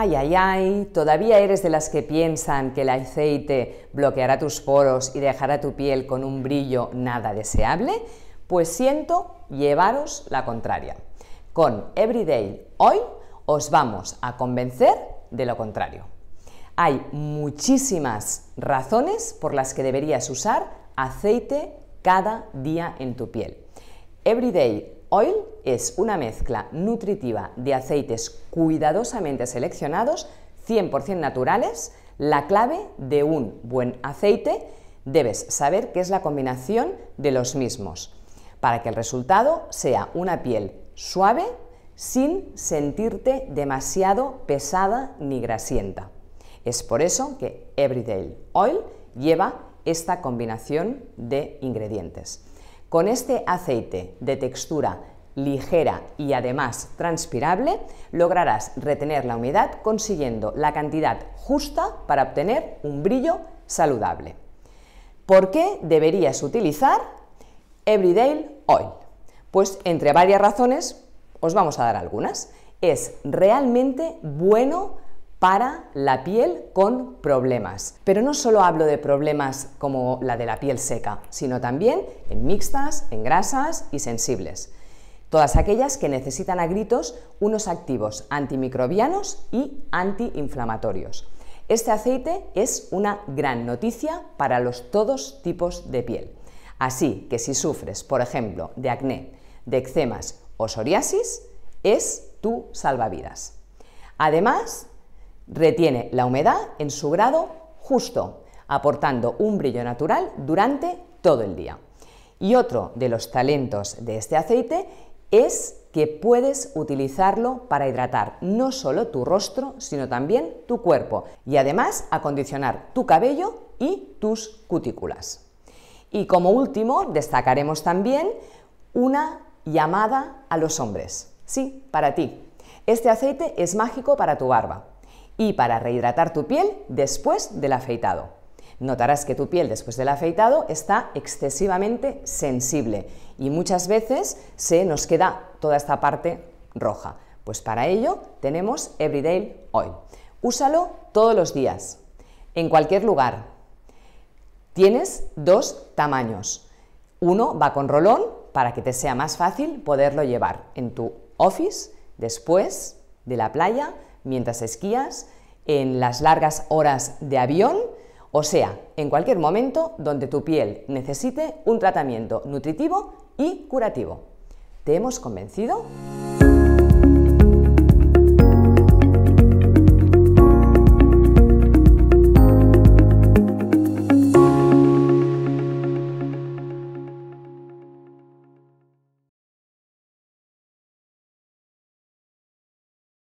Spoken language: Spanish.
ay, ay, ay, todavía eres de las que piensan que el aceite bloqueará tus poros y dejará tu piel con un brillo nada deseable, pues siento llevaros la contraria. Con Everyday hoy os vamos a convencer de lo contrario. Hay muchísimas razones por las que deberías usar aceite cada día en tu piel. Everyday Oil es una mezcla nutritiva de aceites cuidadosamente seleccionados, 100% naturales. La clave de un buen aceite debes saber que es la combinación de los mismos, para que el resultado sea una piel suave sin sentirte demasiado pesada ni grasienta. Es por eso que Everyday Oil lleva esta combinación de ingredientes. Con este aceite de textura ligera y además transpirable, lograrás retener la humedad consiguiendo la cantidad justa para obtener un brillo saludable. ¿Por qué deberías utilizar Everyday Oil? Pues entre varias razones os vamos a dar algunas. Es realmente bueno para la piel con problemas. Pero no solo hablo de problemas como la de la piel seca, sino también en mixtas, en grasas y sensibles. Todas aquellas que necesitan a gritos unos activos antimicrobianos y antiinflamatorios. Este aceite es una gran noticia para los todos tipos de piel. Así que si sufres, por ejemplo, de acné, de eczemas o psoriasis, es tu salvavidas. Además, Retiene la humedad en su grado justo, aportando un brillo natural durante todo el día. Y otro de los talentos de este aceite es que puedes utilizarlo para hidratar no solo tu rostro, sino también tu cuerpo y además acondicionar tu cabello y tus cutículas. Y como último, destacaremos también una llamada a los hombres. Sí, para ti. Este aceite es mágico para tu barba y para rehidratar tu piel después del afeitado. Notarás que tu piel después del afeitado está excesivamente sensible y muchas veces se nos queda toda esta parte roja. Pues para ello tenemos Everyday Oil. Úsalo todos los días, en cualquier lugar. Tienes dos tamaños. Uno va con rolón para que te sea más fácil poderlo llevar en tu office, después de la playa, mientras esquías, en las largas horas de avión, o sea, en cualquier momento donde tu piel necesite un tratamiento nutritivo y curativo. ¿Te hemos convencido?